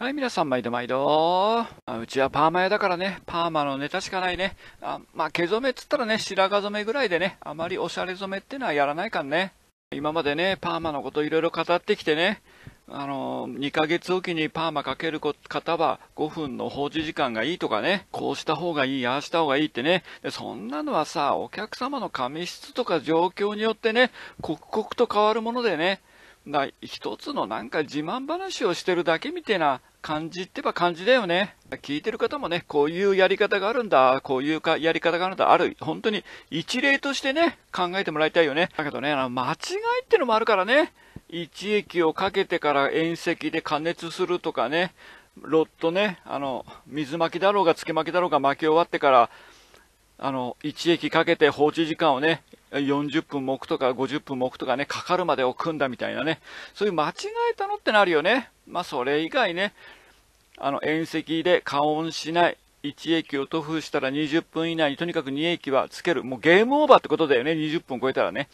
はい、皆さん、毎度毎度。うちはパーマ屋だからね、パーマのネタしかないね。あまあ、毛染めっつったらね、白髪染めぐらいでね、あまりおしゃれ染めってのはやらないかんね。今までね、パーマのこといろいろ語ってきてね、あの、2ヶ月おきにパーマかける方は5分の放置時間がいいとかね、こうした方がいい、ああした方がいいってね、でそんなのはさ、お客様の髪質とか状況によってね、刻々と変わるものでね、が一つのなんか自慢話をしてるだけみたいな感じってば感じだよね。聞いてる方もね、こういうやり方があるんだ、こういうかやり方があるんだ、ある、本当に一例としてね、考えてもらいたいよね。だけどね、あの間違いってのもあるからね、一液をかけてから遠石で加熱するとかね、ロットね、あの、水巻きだろうが、つけ巻きだろうが巻き終わってから、あの、一液かけて放置時間をね、40分もくとか50分もくとかね、かかるまで置くんだみたいなね、そういう間違えたのってなるよね。まあそれ以外ね、あの、遠赤で加温しない、1液を塗布したら20分以内にとにかく2液はつける。もうゲームオーバーってことだよね。20分超えたらね。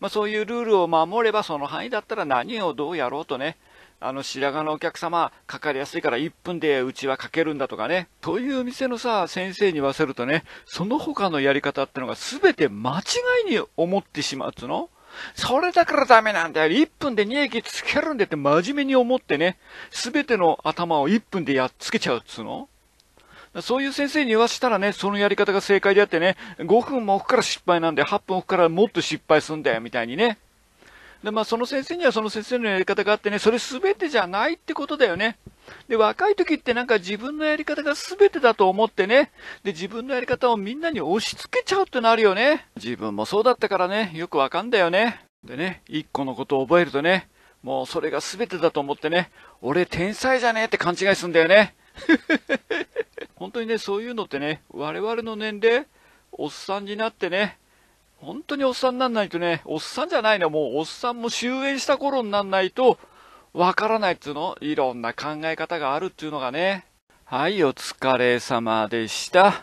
まあそういうルールを守ればその範囲だったら何をどうやろうとね、あの白髪のお客様かかりやすいから1分でうちはかけるんだとかねという店のさ先生に言わせるとねその他のやり方ってのが全て間違いに思ってしまうつのそれだからダメなんだよ1分で2駅つけるんだって真面目に思ってね全ての頭を1分でやっつけちゃうっつうのそういう先生に言わせたらね、そのやり方が正解であってね、5分も置くから失敗なんで、8分置くからもっと失敗すんだよ、みたいにね。で、まあ、その先生にはその先生のやり方があってね、それ全てじゃないってことだよね。で、若い時ってなんか自分のやり方が全てだと思ってね、で、自分のやり方をみんなに押し付けちゃうってなるよね。自分もそうだったからね、よくわかんだよね。でね、一個のことを覚えるとね、もうそれが全てだと思ってね、俺天才じゃねえって勘違いするんだよね。本当にね、そういうのってね、我々の年齢、おっさんになってね、本当におっさんになんないとね、おっさんじゃないの、もうおっさんも終焉した頃になんないと、わからないっつうのいろんな考え方があるっていうのがね。はい、お疲れ様でした。